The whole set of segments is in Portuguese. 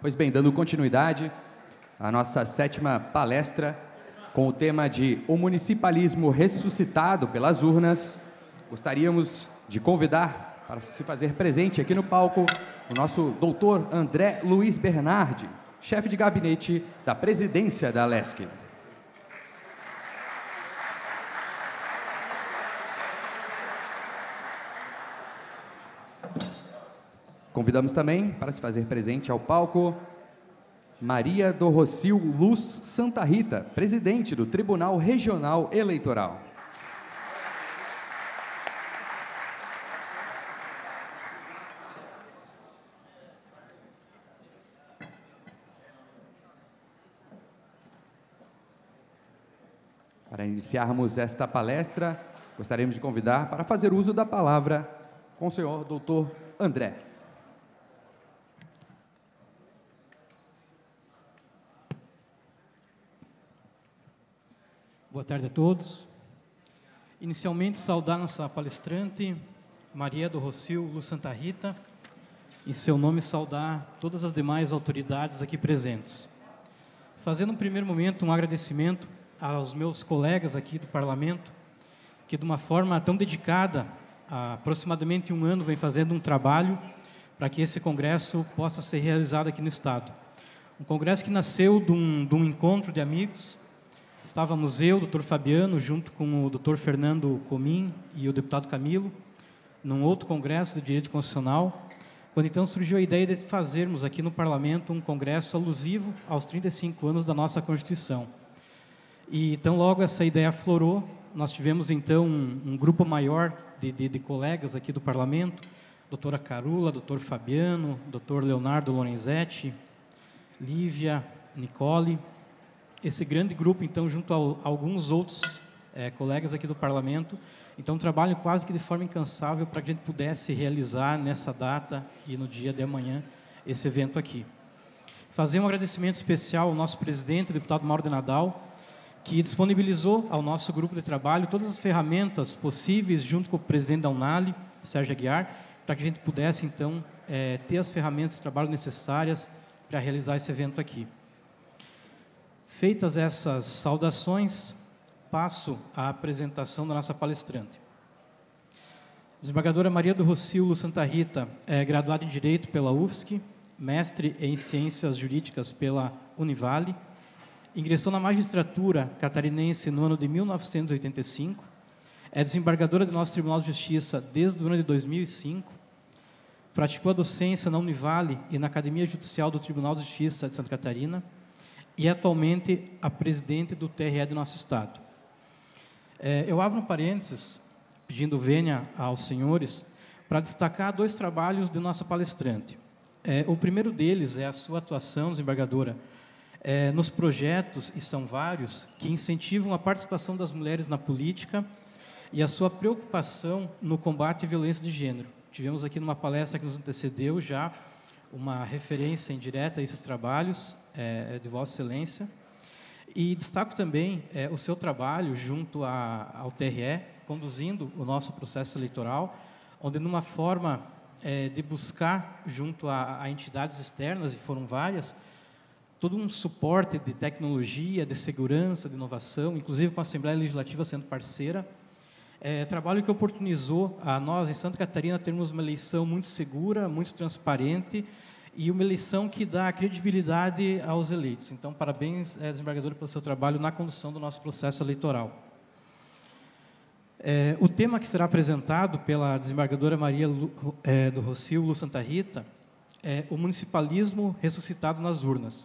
Pois bem, dando continuidade à nossa sétima palestra com o tema de O Municipalismo Ressuscitado pelas Urnas, gostaríamos de convidar para se fazer presente aqui no palco o nosso doutor André Luiz Bernardi, chefe de gabinete da presidência da LESC. Convidamos também, para se fazer presente ao palco, Maria do Rocio Luz Santa Rita, presidente do Tribunal Regional Eleitoral. Para iniciarmos esta palestra, gostaríamos de convidar para fazer uso da palavra com o senhor doutor André. Boa tarde a todos. Inicialmente, saudar nossa palestrante, Maria do Rocio Lu Santa Rita, em seu nome saudar todas as demais autoridades aqui presentes. Fazendo um primeiro momento um agradecimento aos meus colegas aqui do Parlamento, que de uma forma tão dedicada, há aproximadamente um ano, vem fazendo um trabalho para que esse congresso possa ser realizado aqui no Estado. Um congresso que nasceu de um, de um encontro de amigos, Estávamos eu, doutor Fabiano, junto com o doutor Fernando Comim e o deputado Camilo, num outro congresso de direito constitucional, quando então surgiu a ideia de fazermos aqui no parlamento um congresso alusivo aos 35 anos da nossa Constituição. E então logo essa ideia aflorou, nós tivemos então um, um grupo maior de, de, de, colegas aqui do parlamento, doutora Carula, doutor Fabiano, doutor Leonardo Lorenzetti, Lívia, Nicole, esse grande grupo, então, junto a alguns outros é, colegas aqui do parlamento, então trabalham quase que de forma incansável para que a gente pudesse realizar nessa data e no dia de amanhã esse evento aqui. Fazer um agradecimento especial ao nosso presidente, o deputado Mauro de Nadal, que disponibilizou ao nosso grupo de trabalho todas as ferramentas possíveis, junto com o presidente da Unali, Sérgio Aguiar, para que a gente pudesse, então, é, ter as ferramentas de trabalho necessárias para realizar esse evento aqui. Feitas essas saudações, passo à apresentação da nossa palestrante. Desembargadora Maria do Rocílio Santa Rita é graduada em Direito pela UFSC, mestre em Ciências Jurídicas pela Univale, ingressou na magistratura catarinense no ano de 1985, é desembargadora do nosso Tribunal de Justiça desde o ano de 2005, praticou a docência na Univale e na Academia Judicial do Tribunal de Justiça de Santa Catarina, e atualmente a presidente do TRE do nosso Estado. É, eu abro um parênteses, pedindo vênia aos senhores, para destacar dois trabalhos de nossa palestrante. É, o primeiro deles é a sua atuação, desembargadora, é, nos projetos, e são vários, que incentivam a participação das mulheres na política e a sua preocupação no combate à violência de gênero. Tivemos aqui numa palestra que nos antecedeu já uma referência indireta a esses trabalhos, é, é, de Vossa Excelência. E destaco também é, o seu trabalho junto a, ao TRE, conduzindo o nosso processo eleitoral, onde, numa forma é, de buscar, junto a, a, entidades externas, e foram várias, todo um suporte de tecnologia, de segurança, de inovação, inclusive com a Assembleia Legislativa sendo parceira. É, trabalho que oportunizou a nós, em Santa Catarina, termos uma eleição muito segura, muito transparente, e uma eleição que dá credibilidade aos eleitos. Então, parabéns, eh, desembargadora, pelo seu trabalho na condução do nosso processo eleitoral. É, o tema que será apresentado pela desembargadora Maria Lu, é, do Rocio Lu Santa Rita é o municipalismo ressuscitado nas urnas.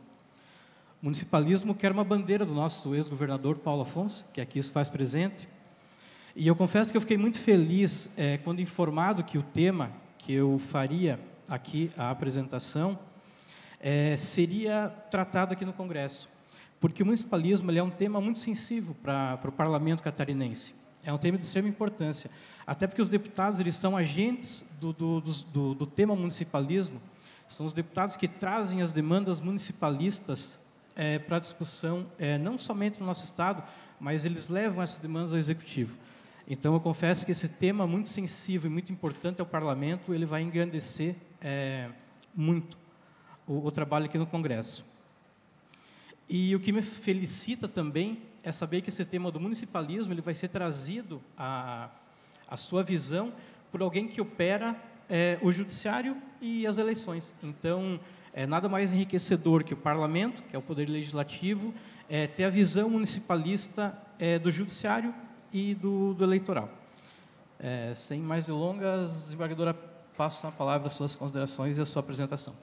municipalismo que era uma bandeira do nosso ex-governador Paulo Afonso, que aqui se faz presente. E eu confesso que eu fiquei muito feliz é, quando informado que o tema que eu faria aqui a apresentação, é, seria tratado aqui no Congresso. Porque o municipalismo é um tema muito sensível para o parlamento catarinense. É um tema de extrema importância. Até porque os deputados eles são agentes do, do, do, do tema municipalismo, são os deputados que trazem as demandas municipalistas é, para discussão, é, não somente no nosso Estado, mas eles levam essas demandas ao Executivo. Então, eu confesso que esse tema muito sensível e muito importante ao Parlamento, ele vai engrandecer é, muito o, o trabalho aqui no Congresso. E o que me felicita também é saber que esse tema do municipalismo ele vai ser trazido a a sua visão por alguém que opera é, o judiciário e as eleições. Então, é nada mais enriquecedor que o parlamento, que é o poder legislativo, é, ter a visão municipalista é, do judiciário e do, do eleitoral. É, sem mais delongas, desembargadora passo a palavra às suas considerações e à sua apresentação.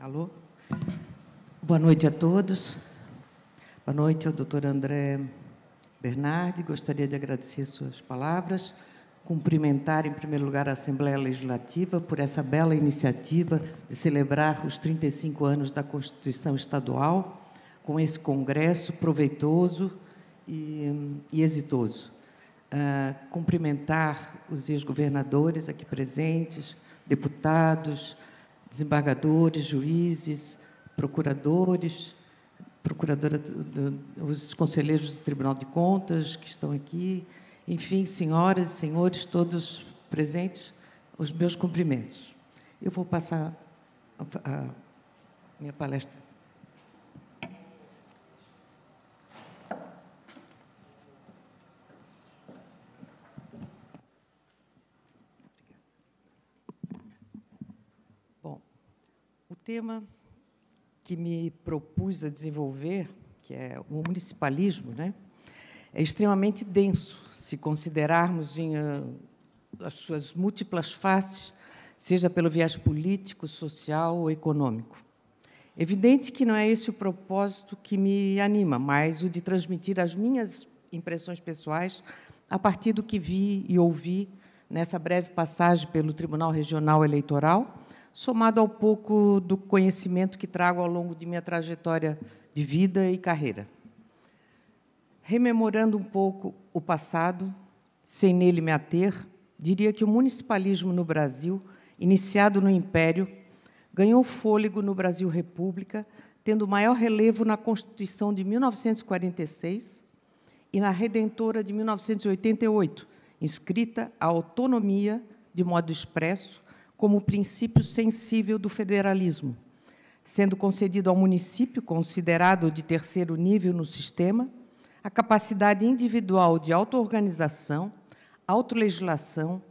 Alô? Boa noite a todos. Boa noite ao doutor André Bernardi. Gostaria de agradecer suas palavras cumprimentar, em primeiro lugar, a Assembleia Legislativa por essa bela iniciativa de celebrar os 35 anos da Constituição Estadual, com esse congresso proveitoso e, e exitoso. Uh, cumprimentar os ex-governadores aqui presentes, deputados, desembargadores, juízes, procuradores, procuradora, do, do, os conselheiros do Tribunal de Contas que estão aqui, enfim, senhoras e senhores, todos presentes, os meus cumprimentos. Eu vou passar a minha palestra. Bom, o tema que me propus a desenvolver, que é o municipalismo, né? é extremamente denso, se considerarmos em, ah, as suas múltiplas faces, seja pelo viés político, social ou econômico. Evidente que não é esse o propósito que me anima, mas o de transmitir as minhas impressões pessoais a partir do que vi e ouvi nessa breve passagem pelo Tribunal Regional Eleitoral, somado ao pouco do conhecimento que trago ao longo de minha trajetória de vida e carreira. Rememorando um pouco o passado, sem nele me ater, diria que o municipalismo no Brasil, iniciado no Império, ganhou fôlego no Brasil República, tendo maior relevo na Constituição de 1946 e na Redentora de 1988, inscrita a autonomia, de modo expresso, como princípio sensível do federalismo, sendo concedido ao município, considerado de terceiro nível no sistema, a capacidade individual de autoorganização, autolegislação,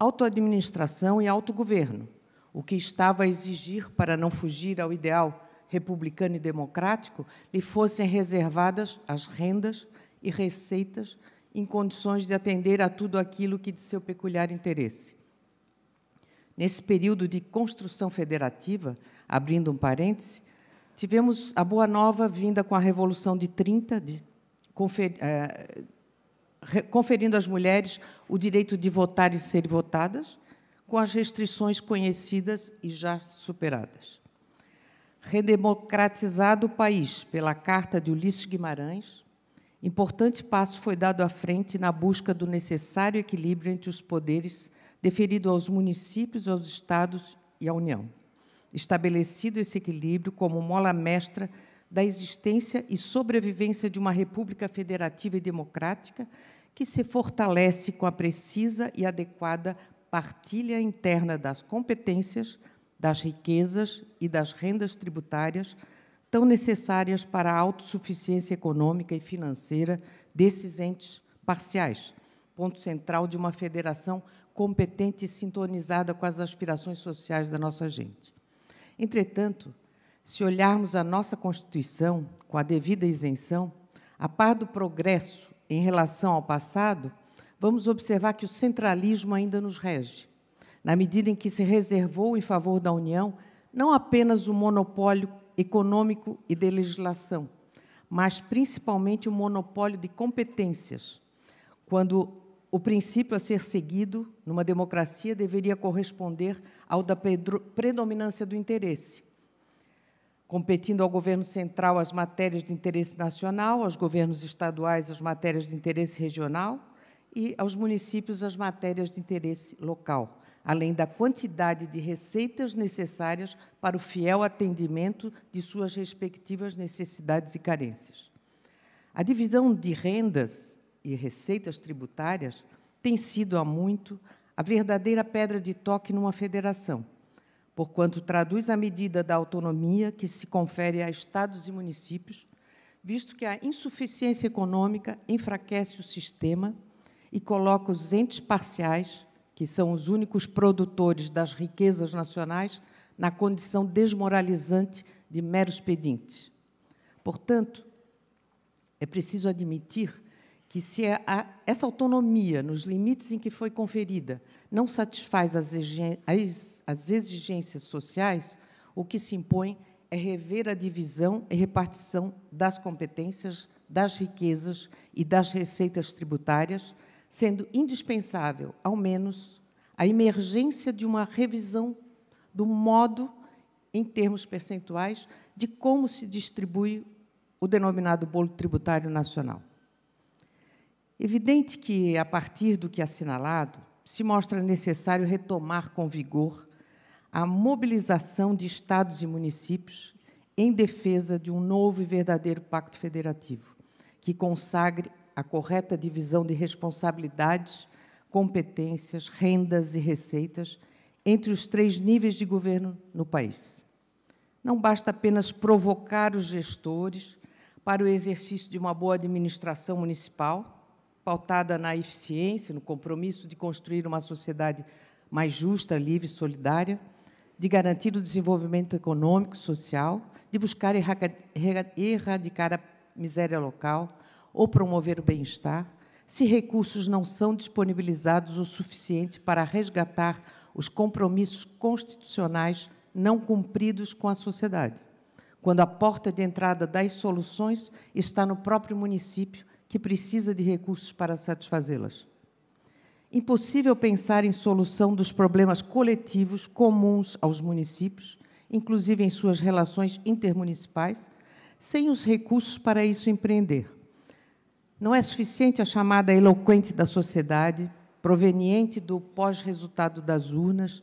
autoadministração e autogoverno, o que estava a exigir para não fugir ao ideal republicano e democrático, lhe fossem reservadas as rendas e receitas em condições de atender a tudo aquilo que de seu peculiar interesse. Nesse período de construção federativa, abrindo um parêntese, tivemos a boa nova vinda com a Revolução de 30, de confer, é, eh, conferindo às mulheres o direito de votar e ser votadas, com as restrições conhecidas e já superadas. Redemocratizado o país pela Carta de Ulisses Guimarães, importante passo foi dado à frente na busca do necessário equilíbrio entre os poderes deferido aos municípios, aos estados e à União. Estabelecido esse equilíbrio como mola mestra da existência e sobrevivência de uma república federativa e democrática que se fortalece com a precisa e adequada partilha interna das competências, das riquezas e das rendas tributárias tão necessárias para a autossuficiência econômica e financeira desses entes parciais, ponto central de uma federação competente e sintonizada com as aspirações sociais da nossa gente. Entretanto, se olharmos a nossa Constituição com a devida isenção, a par do progresso em relação ao passado, vamos observar que o centralismo ainda nos rege, na medida em que se reservou em favor da União não apenas o monopólio econômico e de legislação, mas principalmente o monopólio de competências, quando o princípio a ser seguido numa democracia deveria corresponder ao da predominância do interesse, competindo ao governo central as matérias de interesse nacional, aos governos estaduais as matérias de interesse regional e aos municípios as matérias de interesse local, além da quantidade de receitas necessárias para o fiel atendimento de suas respectivas necessidades e carências. A divisão de rendas e receitas tributárias tem sido há muito a verdadeira pedra de toque numa federação porquanto traduz a medida da autonomia que se confere a estados e municípios, visto que a insuficiência econômica enfraquece o sistema e coloca os entes parciais, que são os únicos produtores das riquezas nacionais, na condição desmoralizante de meros pedintes. Portanto, é preciso admitir que se a, essa autonomia, nos limites em que foi conferida, não satisfaz as, as exigências sociais, o que se impõe é rever a divisão e repartição das competências, das riquezas e das receitas tributárias, sendo indispensável, ao menos, a emergência de uma revisão do modo, em termos percentuais, de como se distribui o denominado bolo tributário nacional. Evidente que, a partir do que é assinalado, se mostra necessário retomar com vigor a mobilização de estados e municípios em defesa de um novo e verdadeiro pacto federativo, que consagre a correta divisão de responsabilidades, competências, rendas e receitas entre os três níveis de governo no país. Não basta apenas provocar os gestores para o exercício de uma boa administração municipal pautada na eficiência, no compromisso de construir uma sociedade mais justa, livre e solidária, de garantir o desenvolvimento econômico e social, de buscar erradicar a miséria local ou promover o bem-estar, se recursos não são disponibilizados o suficiente para resgatar os compromissos constitucionais não cumpridos com a sociedade. Quando a porta de entrada das soluções está no próprio município que precisa de recursos para satisfazê-las. Impossível pensar em solução dos problemas coletivos comuns aos municípios, inclusive em suas relações intermunicipais, sem os recursos para isso empreender. Não é suficiente a chamada eloquente da sociedade, proveniente do pós-resultado das urnas,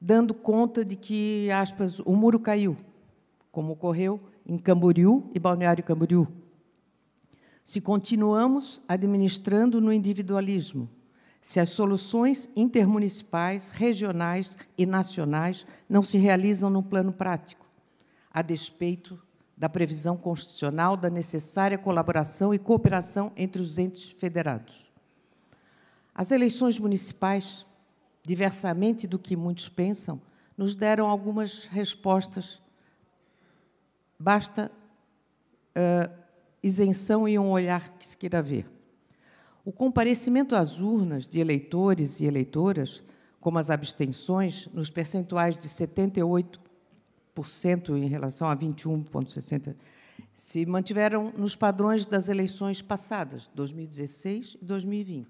dando conta de que, aspas, o muro caiu, como ocorreu em Camboriú e Balneário Camboriú, se continuamos administrando no individualismo, se as soluções intermunicipais, regionais e nacionais não se realizam no plano prático, a despeito da previsão constitucional da necessária colaboração e cooperação entre os entes federados. As eleições municipais, diversamente do que muitos pensam, nos deram algumas respostas. Basta uh, isenção e um olhar que se queira ver. O comparecimento às urnas de eleitores e eleitoras, como as abstenções, nos percentuais de 78% em relação a 21,60%, se mantiveram nos padrões das eleições passadas, 2016 e 2020.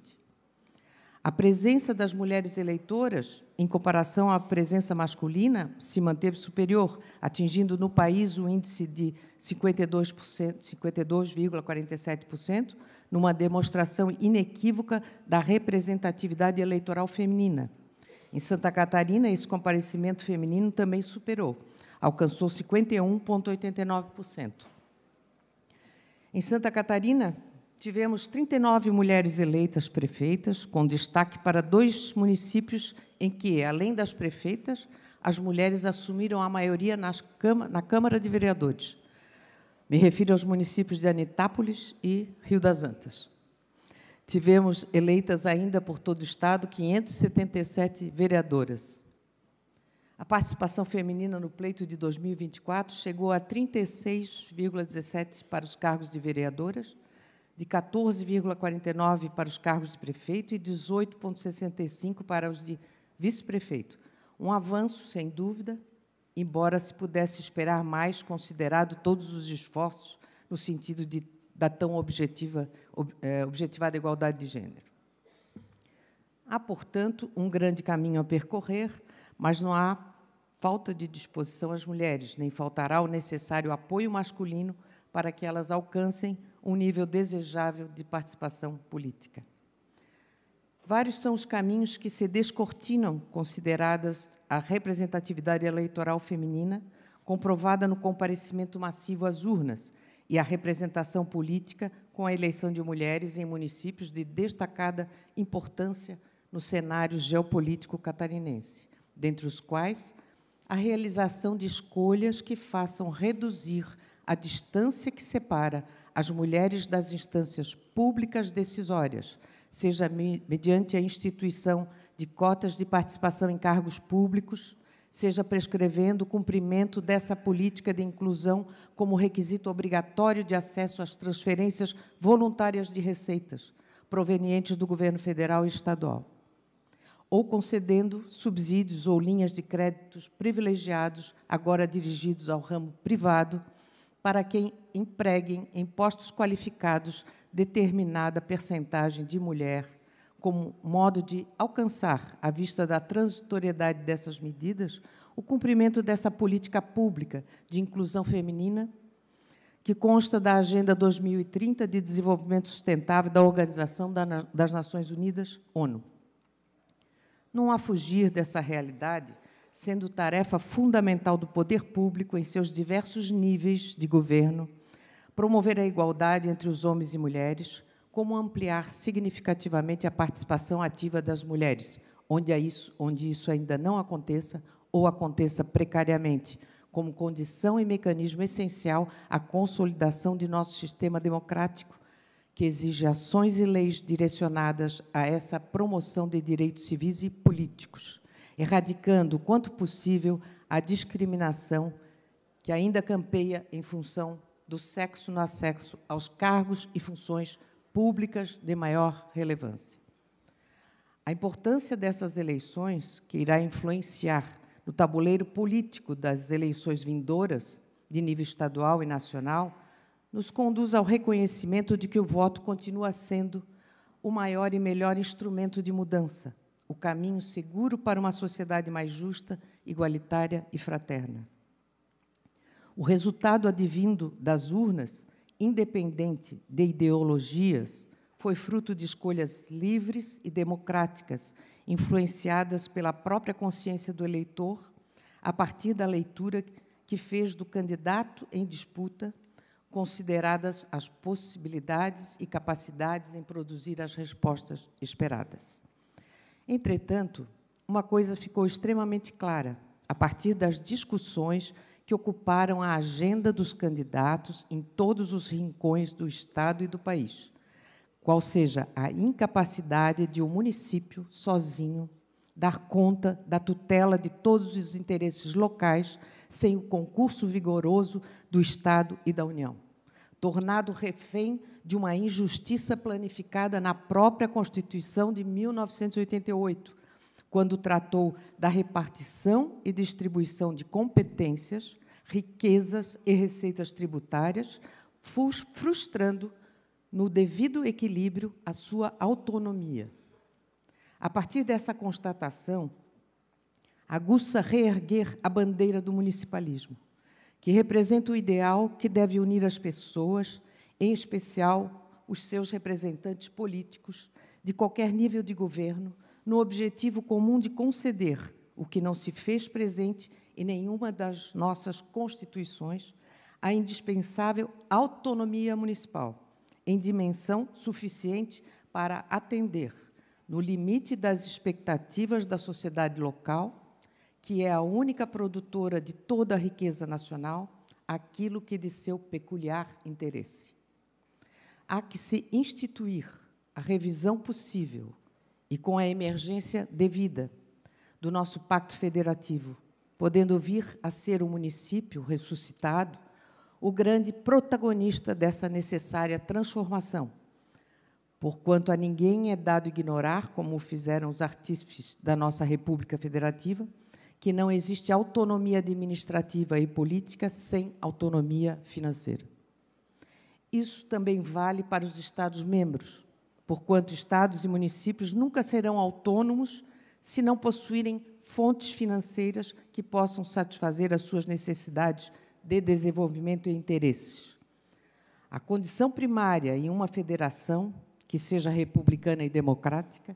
A presença das mulheres eleitoras em comparação à presença masculina, se manteve superior, atingindo no país o índice de 52,47%, numa demonstração inequívoca da representatividade eleitoral feminina. Em Santa Catarina, esse comparecimento feminino também superou, alcançou 51,89%. Em Santa Catarina, Tivemos 39 mulheres eleitas prefeitas, com destaque para dois municípios em que, além das prefeitas, as mulheres assumiram a maioria na Câmara de Vereadores. Me refiro aos municípios de Anitápolis e Rio das Antas. Tivemos eleitas ainda por todo o Estado 577 vereadoras. A participação feminina no pleito de 2024 chegou a 36,17 para os cargos de vereadoras de 14,49 para os cargos de prefeito e 18,65 para os de vice-prefeito. Um avanço, sem dúvida, embora se pudesse esperar mais, considerado todos os esforços no sentido de, da tão objetiva, ob, é, objetivada igualdade de gênero. Há, portanto, um grande caminho a percorrer, mas não há falta de disposição às mulheres, nem faltará o necessário apoio masculino para que elas alcancem um nível desejável de participação política. Vários são os caminhos que se descortinam consideradas a representatividade eleitoral feminina, comprovada no comparecimento massivo às urnas, e a representação política com a eleição de mulheres em municípios de destacada importância no cenário geopolítico catarinense, dentre os quais a realização de escolhas que façam reduzir a distância que separa as mulheres das instâncias públicas decisórias, seja mediante a instituição de cotas de participação em cargos públicos, seja prescrevendo o cumprimento dessa política de inclusão como requisito obrigatório de acesso às transferências voluntárias de receitas provenientes do governo federal e estadual, ou concedendo subsídios ou linhas de créditos privilegiados, agora dirigidos ao ramo privado, para quem empreguem em postos qualificados determinada percentagem de mulher, como modo de alcançar, à vista da transitoriedade dessas medidas, o cumprimento dessa política pública de inclusão feminina, que consta da Agenda 2030 de Desenvolvimento Sustentável da Organização das Nações Unidas, ONU. Não há fugir dessa realidade sendo tarefa fundamental do poder público em seus diversos níveis de governo, promover a igualdade entre os homens e mulheres, como ampliar significativamente a participação ativa das mulheres, onde, é isso, onde isso ainda não aconteça ou aconteça precariamente, como condição e mecanismo essencial à consolidação de nosso sistema democrático, que exige ações e leis direcionadas a essa promoção de direitos civis e políticos erradicando o quanto possível a discriminação que ainda campeia em função do sexo no acesso aos cargos e funções públicas de maior relevância. A importância dessas eleições, que irá influenciar no tabuleiro político das eleições vindouras, de nível estadual e nacional, nos conduz ao reconhecimento de que o voto continua sendo o maior e melhor instrumento de mudança, o caminho seguro para uma sociedade mais justa, igualitária e fraterna. O resultado advindo das urnas, independente de ideologias, foi fruto de escolhas livres e democráticas, influenciadas pela própria consciência do eleitor, a partir da leitura que fez do candidato em disputa, consideradas as possibilidades e capacidades em produzir as respostas esperadas. Entretanto, uma coisa ficou extremamente clara a partir das discussões que ocuparam a agenda dos candidatos em todos os rincões do Estado e do país, qual seja a incapacidade de um município, sozinho, dar conta da tutela de todos os interesses locais sem o concurso vigoroso do Estado e da União, tornado refém de uma injustiça planificada na própria Constituição de 1988, quando tratou da repartição e distribuição de competências, riquezas e receitas tributárias, frustrando no devido equilíbrio a sua autonomia. A partir dessa constatação, aguça reerguer a bandeira do municipalismo, que representa o ideal que deve unir as pessoas em especial os seus representantes políticos de qualquer nível de governo, no objetivo comum de conceder o que não se fez presente em nenhuma das nossas constituições, a indispensável autonomia municipal, em dimensão suficiente para atender, no limite das expectativas da sociedade local, que é a única produtora de toda a riqueza nacional, aquilo que de seu peculiar interesse há que se instituir a revisão possível e com a emergência devida do nosso pacto federativo, podendo vir a ser o município ressuscitado o grande protagonista dessa necessária transformação. Porquanto a ninguém é dado ignorar, como fizeram os artífices da nossa República Federativa, que não existe autonomia administrativa e política sem autonomia financeira. Isso também vale para os Estados-membros, porquanto Estados e municípios nunca serão autônomos se não possuírem fontes financeiras que possam satisfazer as suas necessidades de desenvolvimento e interesses. A condição primária em uma federação, que seja republicana e democrática,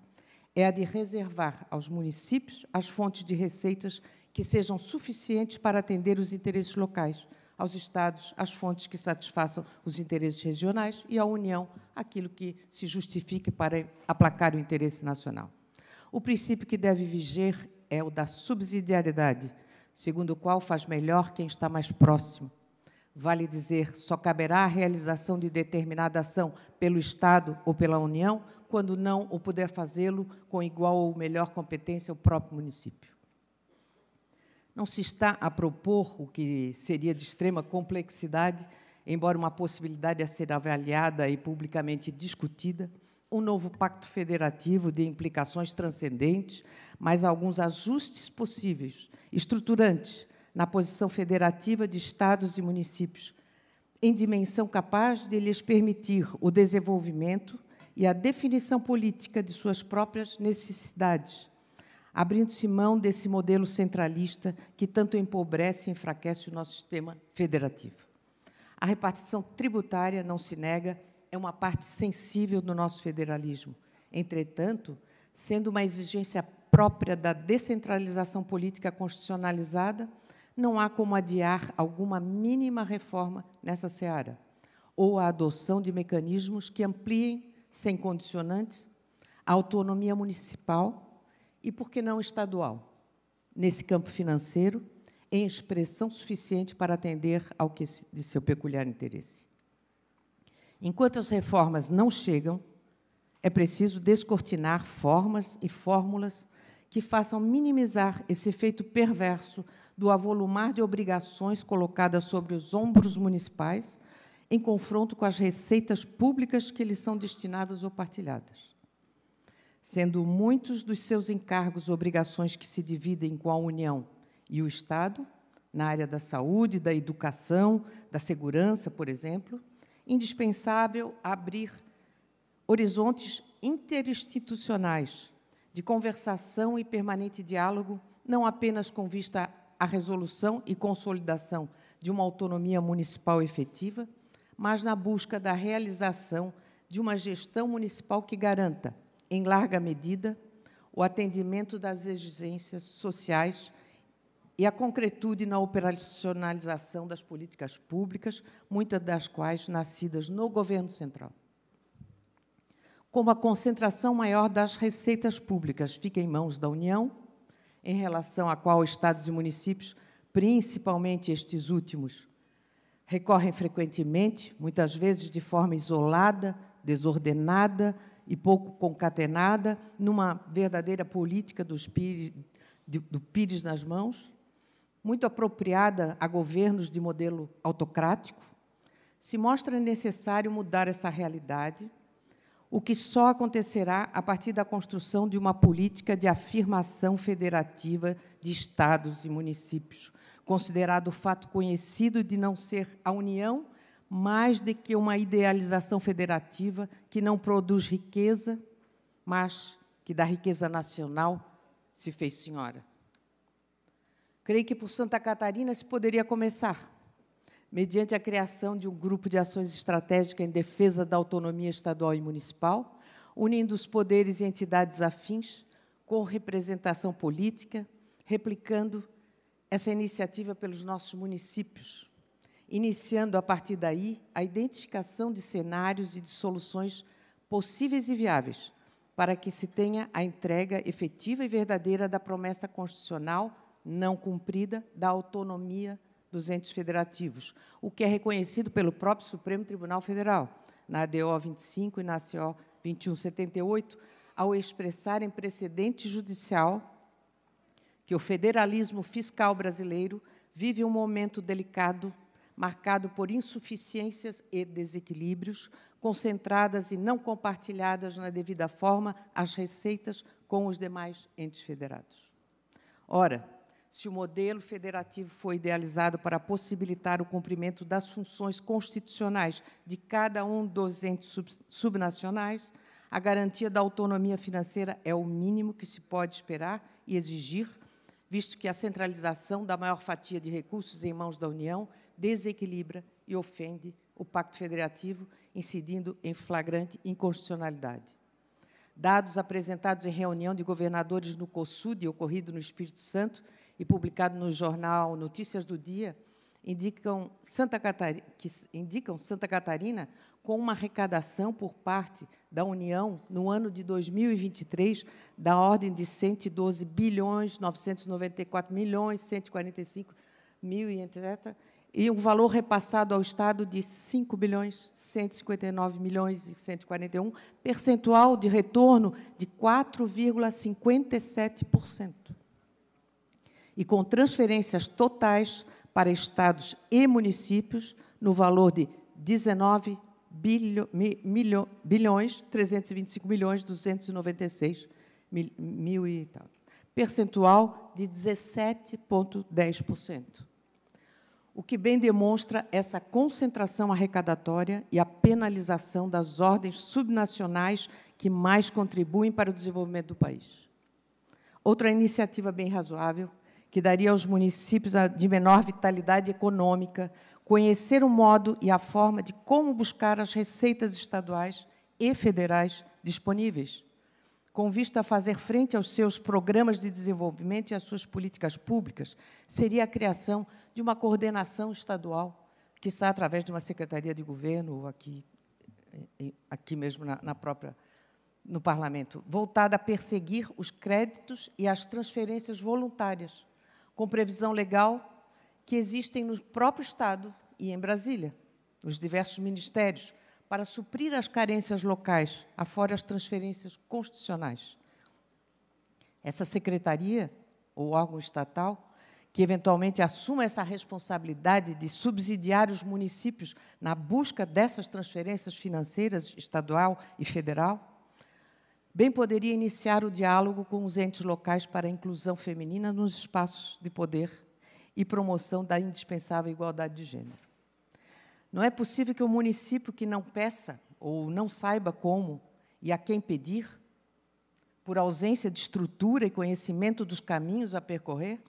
é a de reservar aos municípios as fontes de receitas que sejam suficientes para atender os interesses locais, aos Estados as fontes que satisfaçam os interesses regionais e à União aquilo que se justifique para aplacar o interesse nacional. O princípio que deve viger é o da subsidiariedade, segundo o qual faz melhor quem está mais próximo. Vale dizer, só caberá a realização de determinada ação pelo Estado ou pela União quando não o puder fazê-lo com igual ou melhor competência o próprio município. Não se está a propor o que seria de extrema complexidade, embora uma possibilidade a ser avaliada e publicamente discutida, um novo pacto federativo de implicações transcendentes, mas alguns ajustes possíveis, estruturantes, na posição federativa de estados e municípios, em dimensão capaz de lhes permitir o desenvolvimento e a definição política de suas próprias necessidades, abrindo-se mão desse modelo centralista que tanto empobrece e enfraquece o nosso sistema federativo. A repartição tributária, não se nega, é uma parte sensível do nosso federalismo. Entretanto, sendo uma exigência própria da descentralização política constitucionalizada, não há como adiar alguma mínima reforma nessa seara, ou a adoção de mecanismos que ampliem, sem condicionantes, a autonomia municipal e, por que não, estadual, nesse campo financeiro, em expressão suficiente para atender ao que de seu peculiar interesse. Enquanto as reformas não chegam, é preciso descortinar formas e fórmulas que façam minimizar esse efeito perverso do avolumar de obrigações colocadas sobre os ombros municipais em confronto com as receitas públicas que lhes são destinadas ou partilhadas sendo muitos dos seus encargos obrigações que se dividem com a União e o Estado, na área da saúde, da educação, da segurança, por exemplo, indispensável abrir horizontes interinstitucionais de conversação e permanente diálogo, não apenas com vista à resolução e consolidação de uma autonomia municipal efetiva, mas na busca da realização de uma gestão municipal que garanta em larga medida, o atendimento das exigências sociais e a concretude na operacionalização das políticas públicas, muitas das quais nascidas no governo central. Como a concentração maior das receitas públicas fica em mãos da União, em relação à qual estados e municípios, principalmente estes últimos, recorrem frequentemente, muitas vezes de forma isolada, desordenada, e pouco concatenada, numa verdadeira política dos pires, do pires nas mãos, muito apropriada a governos de modelo autocrático, se mostra necessário mudar essa realidade, o que só acontecerá a partir da construção de uma política de afirmação federativa de estados e municípios, considerado o fato conhecido de não ser a união mais do que uma idealização federativa que não produz riqueza, mas que da riqueza nacional se fez senhora. Creio que por Santa Catarina se poderia começar, mediante a criação de um grupo de ações estratégicas em defesa da autonomia estadual e municipal, unindo os poderes e entidades afins com representação política, replicando essa iniciativa pelos nossos municípios iniciando a partir daí a identificação de cenários e de soluções possíveis e viáveis, para que se tenha a entrega efetiva e verdadeira da promessa constitucional não cumprida da autonomia dos entes federativos, o que é reconhecido pelo próprio Supremo Tribunal Federal, na ADO 25 e na CO 2178, ao expressar em precedente judicial que o federalismo fiscal brasileiro vive um momento delicado marcado por insuficiências e desequilíbrios, concentradas e não compartilhadas na devida forma as receitas com os demais entes federados. Ora, se o modelo federativo foi idealizado para possibilitar o cumprimento das funções constitucionais de cada um dos entes sub subnacionais, a garantia da autonomia financeira é o mínimo que se pode esperar e exigir, visto que a centralização da maior fatia de recursos em mãos da União desequilibra e ofende o Pacto Federativo, incidindo em flagrante inconstitucionalidade. Dados apresentados em reunião de governadores no COSUD, ocorrido no Espírito Santo e publicado no jornal Notícias do Dia, indicam Santa Catarina, que indicam Santa Catarina com uma arrecadação por parte da União no ano de 2023 da ordem de 112 bilhões 994 milhões 145 mil e etc e um valor repassado ao Estado de 5 bilhões 159 milhões e 141, percentual de retorno de 4,57%. E com transferências totais para estados e municípios no valor de 19 bilho, milho, bilhões 325 milhões 296 mil, mil e tal. Percentual de 17,10% o que bem demonstra essa concentração arrecadatória e a penalização das ordens subnacionais que mais contribuem para o desenvolvimento do país. Outra iniciativa bem razoável, que daria aos municípios de menor vitalidade econômica conhecer o modo e a forma de como buscar as receitas estaduais e federais disponíveis com vista a fazer frente aos seus programas de desenvolvimento e às suas políticas públicas, seria a criação de uma coordenação estadual, que está através de uma secretaria de governo, ou aqui, eh, eh, aqui mesmo na, na própria no parlamento, voltada a perseguir os créditos e as transferências voluntárias, com previsão legal que existem no próprio estado e em Brasília, os diversos ministérios para suprir as carências locais, afora as transferências constitucionais. Essa secretaria ou órgão estatal que eventualmente assuma essa responsabilidade de subsidiar os municípios na busca dessas transferências financeiras estadual e federal, bem poderia iniciar o diálogo com os entes locais para a inclusão feminina nos espaços de poder e promoção da indispensável igualdade de gênero. Não é possível que o um município que não peça ou não saiba como e a quem pedir, por ausência de estrutura e conhecimento dos caminhos a percorrer,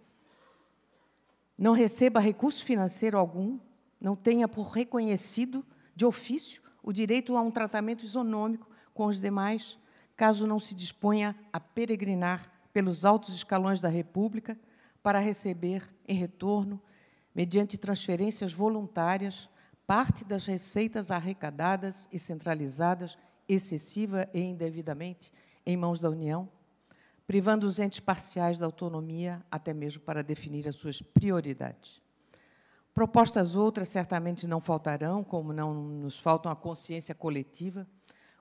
não receba recurso financeiro algum, não tenha por reconhecido de ofício o direito a um tratamento isonômico com os demais, caso não se disponha a peregrinar pelos altos escalões da República para receber em retorno, mediante transferências voluntárias, parte das receitas arrecadadas e centralizadas excessiva e indevidamente em mãos da União, privando os entes parciais da autonomia até mesmo para definir as suas prioridades. Propostas outras certamente não faltarão, como não nos faltam a consciência coletiva,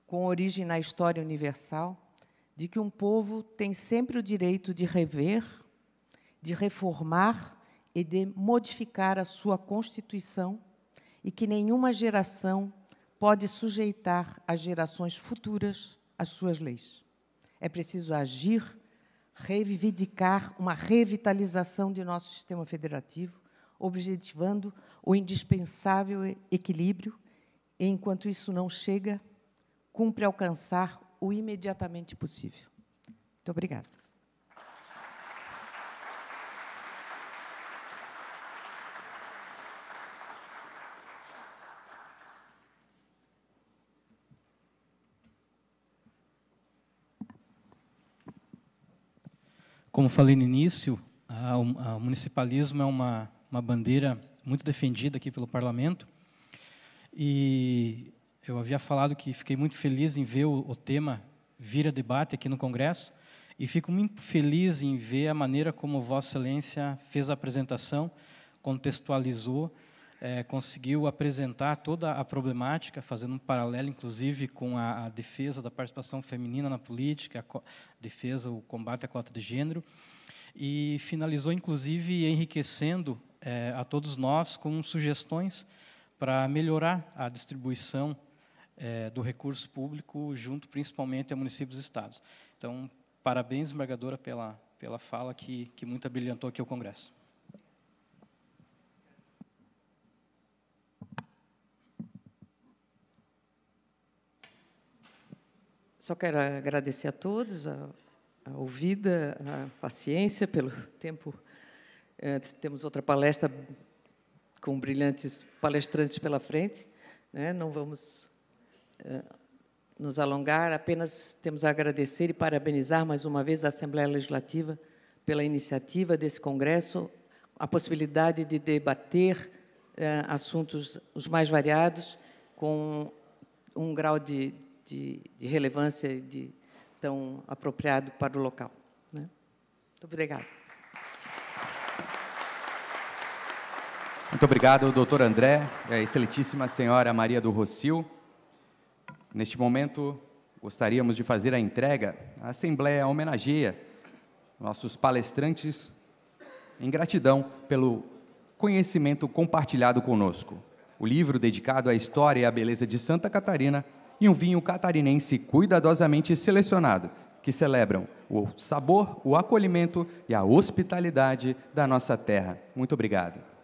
com origem na história universal, de que um povo tem sempre o direito de rever, de reformar e de modificar a sua Constituição e que nenhuma geração pode sujeitar às gerações futuras as suas leis. É preciso agir, reivindicar uma revitalização de nosso sistema federativo, objetivando o indispensável equilíbrio, e enquanto isso não chega, cumpre alcançar o imediatamente possível. Muito obrigada. Como falei no início, o municipalismo é uma, uma bandeira muito defendida aqui pelo parlamento. E eu havia falado que fiquei muito feliz em ver o, o tema vir a debate aqui no Congresso. E fico muito feliz em ver a maneira como Vossa Excelência fez a apresentação, contextualizou é, conseguiu apresentar toda a problemática, fazendo um paralelo, inclusive, com a, a defesa da participação feminina na política, a defesa, o combate à cota de gênero, e finalizou, inclusive, enriquecendo é, a todos nós com sugestões para melhorar a distribuição é, do recurso público junto, principalmente, a municípios e estados. Então, parabéns, embargadora, pela, pela fala que, que muito abrilhantou aqui o Congresso. Só quero agradecer a todos a, a ouvida, a paciência pelo tempo. É, temos outra palestra com brilhantes palestrantes pela frente. Né? Não vamos é, nos alongar, apenas temos a agradecer e parabenizar mais uma vez a Assembleia Legislativa pela iniciativa desse Congresso, a possibilidade de debater é, assuntos os mais variados, com um grau de de, de relevância de tão apropriado para o local. Né? Muito obrigada. Muito obrigado, doutor André, a excelentíssima senhora Maria do Rocio. Neste momento, gostaríamos de fazer a entrega. A Assembleia homenageia nossos palestrantes em gratidão pelo conhecimento compartilhado conosco. O livro dedicado à história e à beleza de Santa Catarina e um vinho catarinense cuidadosamente selecionado, que celebram o sabor, o acolhimento e a hospitalidade da nossa terra. Muito obrigado.